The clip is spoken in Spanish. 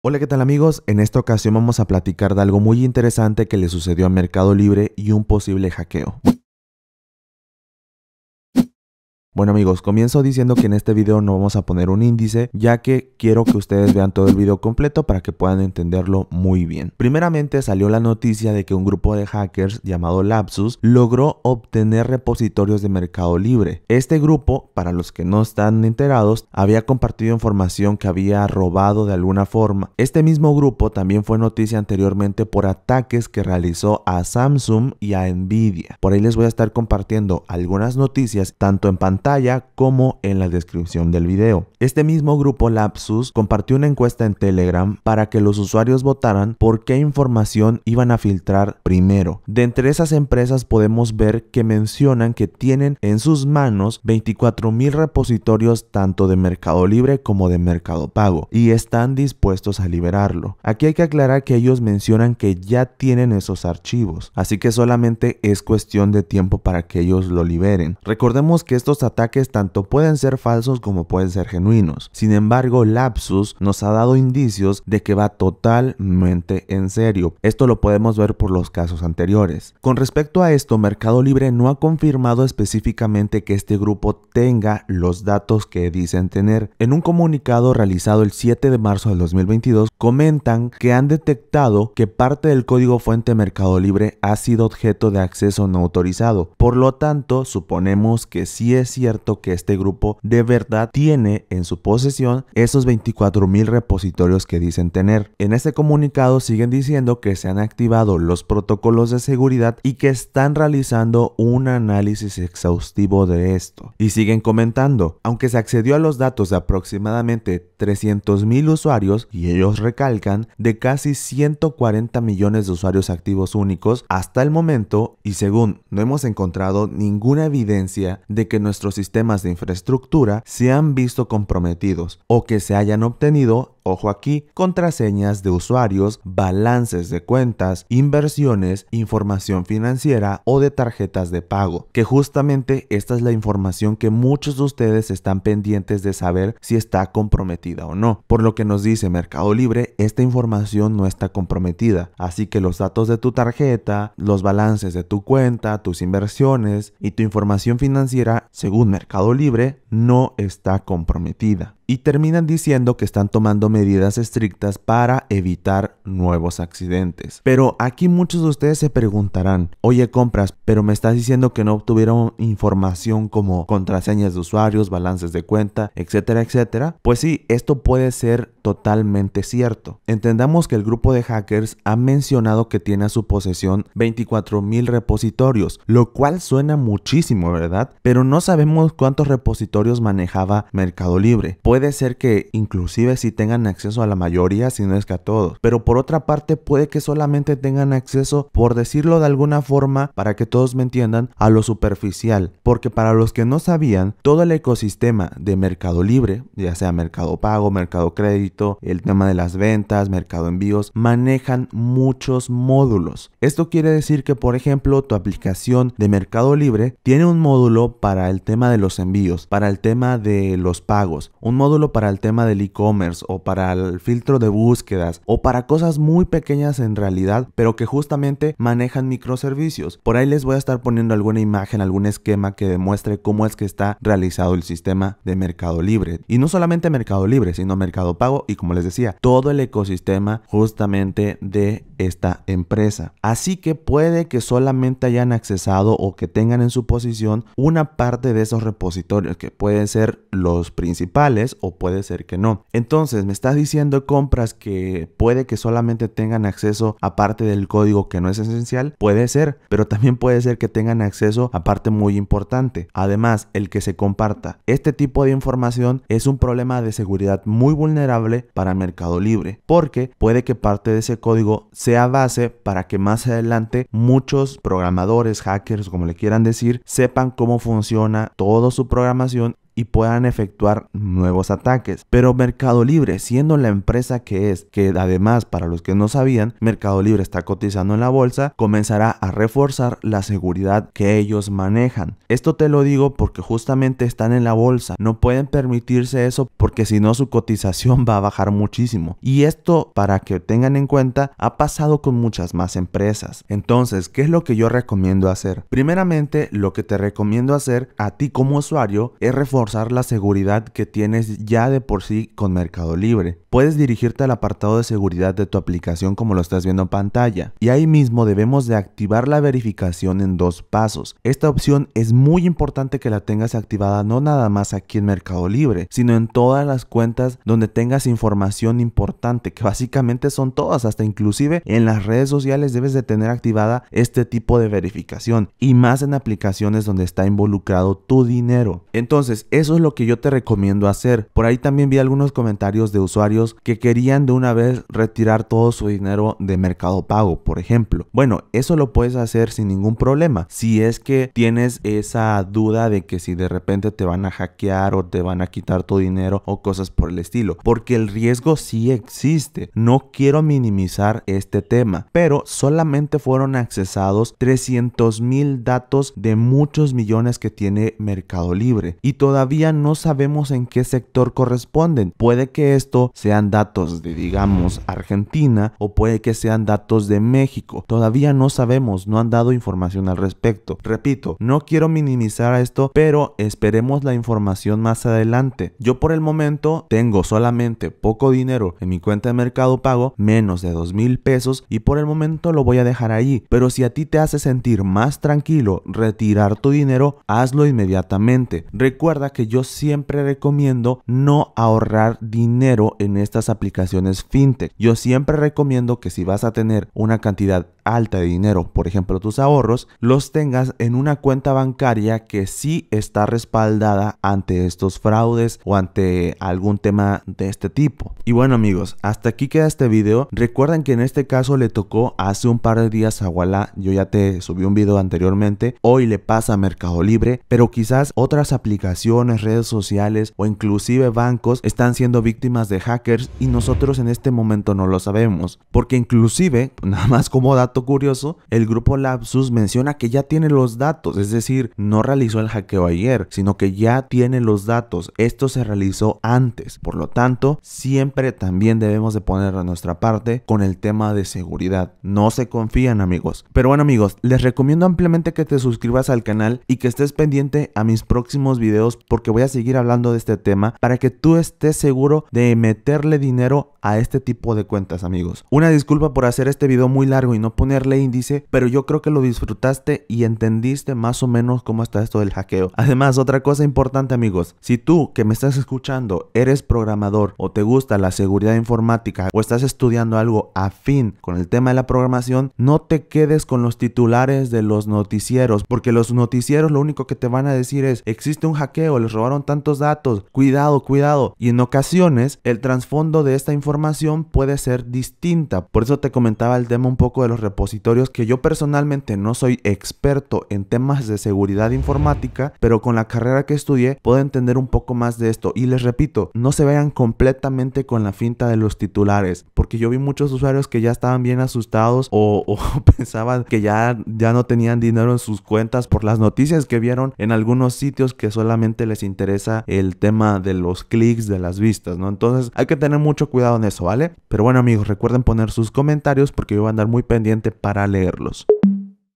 Hola, ¿qué tal amigos? En esta ocasión vamos a platicar de algo muy interesante que le sucedió a Mercado Libre y un posible hackeo. Bueno amigos, comienzo diciendo que en este video no vamos a poner un índice, ya que quiero que ustedes vean todo el video completo para que puedan entenderlo muy bien. Primeramente salió la noticia de que un grupo de hackers llamado Lapsus logró obtener repositorios de Mercado Libre. Este grupo, para los que no están enterados, había compartido información que había robado de alguna forma. Este mismo grupo también fue noticia anteriormente por ataques que realizó a Samsung y a Nvidia. Por ahí les voy a estar compartiendo algunas noticias tanto en pantalla como en la descripción del video. Este mismo grupo Lapsus compartió una encuesta en Telegram para que los usuarios votaran por qué información iban a filtrar primero. De entre esas empresas podemos ver que mencionan que tienen en sus manos 24 mil repositorios tanto de Mercado Libre como de Mercado Pago y están dispuestos a liberarlo. Aquí hay que aclarar que ellos mencionan que ya tienen esos archivos, así que solamente es cuestión de tiempo para que ellos lo liberen. Recordemos que estos ataques tanto pueden ser falsos como pueden ser genuinos. Sin embargo, Lapsus nos ha dado indicios de que va totalmente en serio. Esto lo podemos ver por los casos anteriores. Con respecto a esto, Mercado Libre no ha confirmado específicamente que este grupo tenga los datos que dicen tener. En un comunicado realizado el 7 de marzo del 2022, comentan que han detectado que parte del código fuente Mercado Libre ha sido objeto de acceso no autorizado. Por lo tanto, suponemos que sí es cierto que este grupo de verdad tiene en su posesión esos 24 mil repositorios que dicen tener. En este comunicado siguen diciendo que se han activado los protocolos de seguridad y que están realizando un análisis exhaustivo de esto. Y siguen comentando, aunque se accedió a los datos de aproximadamente 300 mil usuarios y ellos recalcan, de casi 140 millones de usuarios activos únicos hasta el momento y según no hemos encontrado ninguna evidencia de que nuestros sistemas de infraestructura se han visto comprometidos o que se hayan obtenido ojo aquí, contraseñas de usuarios, balances de cuentas, inversiones, información financiera o de tarjetas de pago, que justamente esta es la información que muchos de ustedes están pendientes de saber si está comprometida o no. Por lo que nos dice Mercado Libre, esta información no está comprometida, así que los datos de tu tarjeta, los balances de tu cuenta, tus inversiones y tu información financiera, según Mercado Libre, no está comprometida y terminan diciendo que están tomando medidas estrictas para evitar nuevos accidentes. Pero aquí muchos de ustedes se preguntarán, oye compras, pero me estás diciendo que no obtuvieron información como contraseñas de usuarios, balances de cuenta, etcétera, etcétera. Pues sí, esto puede ser totalmente cierto. Entendamos que el grupo de hackers ha mencionado que tiene a su posesión 24.000 repositorios, lo cual suena muchísimo, ¿verdad? Pero no sabemos cuántos repositorios manejaba Mercado Libre. Puede ser que inclusive si tengan acceso a la mayoría, si no es que a todos. Pero por otra parte puede que solamente tengan acceso, por decirlo de alguna forma, para que todos me entiendan, a lo superficial. Porque para los que no sabían, todo el ecosistema de Mercado Libre, ya sea Mercado Pago, Mercado Crédito, el tema de las ventas, Mercado Envíos, manejan muchos módulos. Esto quiere decir que, por ejemplo, tu aplicación de Mercado Libre tiene un módulo para el tema de los envíos, para el tema de los pagos, un módulo para el tema del e-commerce o para el filtro de búsquedas o para cosas muy pequeñas en realidad, pero que justamente manejan microservicios. Por ahí les voy a estar poniendo alguna imagen, algún esquema que demuestre cómo es que está realizado el sistema de Mercado Libre. Y no solamente Mercado Libre, sino Mercado Pago y como les decía, todo el ecosistema justamente de esta empresa. Así que puede que solamente hayan accesado o que tengan en su posición una parte de esos repositorios que pueden ser los principales o puede ser que no. Entonces, me estás diciendo compras que puede que solamente tengan acceso a parte del código que no es esencial, puede ser, pero también puede ser que tengan acceso a parte muy importante. Además, el que se comparta este tipo de información es un problema de seguridad muy vulnerable para Mercado Libre, porque puede que parte de ese código sea base para que más adelante muchos programadores, hackers, como le quieran decir, sepan cómo funciona toda su programación y puedan efectuar nuevos ataques. Pero Mercado Libre, siendo la empresa que es, que además para los que no sabían, Mercado Libre está cotizando en la bolsa, comenzará a reforzar la seguridad que ellos manejan. Esto te lo digo porque justamente están en la bolsa, no pueden permitirse eso porque si no su cotización va a bajar muchísimo. Y esto, para que tengan en cuenta, ha pasado con muchas más empresas. Entonces, ¿qué es lo que yo recomiendo hacer? Primeramente, lo que te recomiendo hacer a ti como usuario es reforzar la seguridad que tienes ya de por sí con Mercado Libre. Puedes dirigirte al apartado de seguridad de tu aplicación como lo estás viendo en pantalla y ahí mismo debemos de activar la verificación en dos pasos. Esta opción es muy importante que la tengas activada no nada más aquí en Mercado Libre, sino en todas las cuentas donde tengas información importante, que básicamente son todas, hasta inclusive en las redes sociales debes de tener activada este tipo de verificación y más en aplicaciones donde está involucrado tu dinero. Entonces, eso es lo que yo te recomiendo hacer. Por ahí también vi algunos comentarios de usuarios que querían de una vez retirar todo su dinero de Mercado Pago, por ejemplo. Bueno, eso lo puedes hacer sin ningún problema. Si es que tienes esa duda de que si de repente te van a hackear o te van a quitar tu dinero o cosas por el estilo. Porque el riesgo sí existe. No quiero minimizar este tema, pero solamente fueron accesados 300 mil datos de muchos millones que tiene Mercado Libre. Y todavía no sabemos en qué sector corresponden. Puede que esto sean datos de, digamos, Argentina o puede que sean datos de México. Todavía no sabemos, no han dado información al respecto. Repito, no quiero minimizar a esto, pero esperemos la información más adelante. Yo por el momento tengo solamente poco dinero en mi cuenta de mercado pago, menos de 2 mil pesos, y por el momento lo voy a dejar ahí. Pero si a ti te hace sentir más tranquilo retirar tu dinero, hazlo inmediatamente. Recuerda que yo siempre recomiendo no ahorrar dinero en estas aplicaciones fintech. Yo siempre recomiendo que si vas a tener una cantidad alta de dinero, por ejemplo tus ahorros, los tengas en una cuenta bancaria que sí está respaldada ante estos fraudes o ante algún tema de este tipo. Y bueno amigos, hasta aquí queda este video. Recuerden que en este caso le tocó hace un par de días a Walla, yo ya te subí un video anteriormente, hoy le pasa a Mercado Libre, pero quizás otras aplicaciones, redes sociales o inclusive bancos están siendo víctimas de hackers y nosotros en este momento no lo sabemos, porque inclusive, nada más como dato, curioso, el grupo Lapsus menciona que ya tiene los datos, es decir, no realizó el hackeo ayer, sino que ya tiene los datos. Esto se realizó antes. Por lo tanto, siempre también debemos de poner a nuestra parte con el tema de seguridad. No se confían, amigos. Pero bueno, amigos, les recomiendo ampliamente que te suscribas al canal y que estés pendiente a mis próximos videos porque voy a seguir hablando de este tema para que tú estés seguro de meterle dinero a este tipo de cuentas, amigos. Una disculpa por hacer este video muy largo y no poner el índice, pero yo creo que lo disfrutaste y entendiste más o menos cómo está esto del hackeo. Además, otra cosa importante amigos, si tú que me estás escuchando eres programador o te gusta la seguridad informática o estás estudiando algo afín con el tema de la programación, no te quedes con los titulares de los noticieros, porque los noticieros lo único que te van a decir es, existe un hackeo, les robaron tantos datos, cuidado, cuidado. Y en ocasiones el trasfondo de esta información puede ser distinta. Por eso te comentaba el tema un poco de los repositorios que yo personalmente no soy experto en temas de seguridad informática, pero con la carrera que estudié puedo entender un poco más de esto. Y les repito, no se vayan completamente con la finta de los titulares, porque yo vi muchos usuarios que ya estaban bien asustados o, pensaban que ya, ya no tenían dinero en sus cuentas por las noticias que vieron en algunos sitios que solamente les interesa el tema de los clics, de las vistas, ¿no? Entonces hay que tener mucho cuidado en eso, ¿vale? Pero bueno amigos, recuerden poner sus comentarios porque yo voy a andar muy pendiente para leerlos.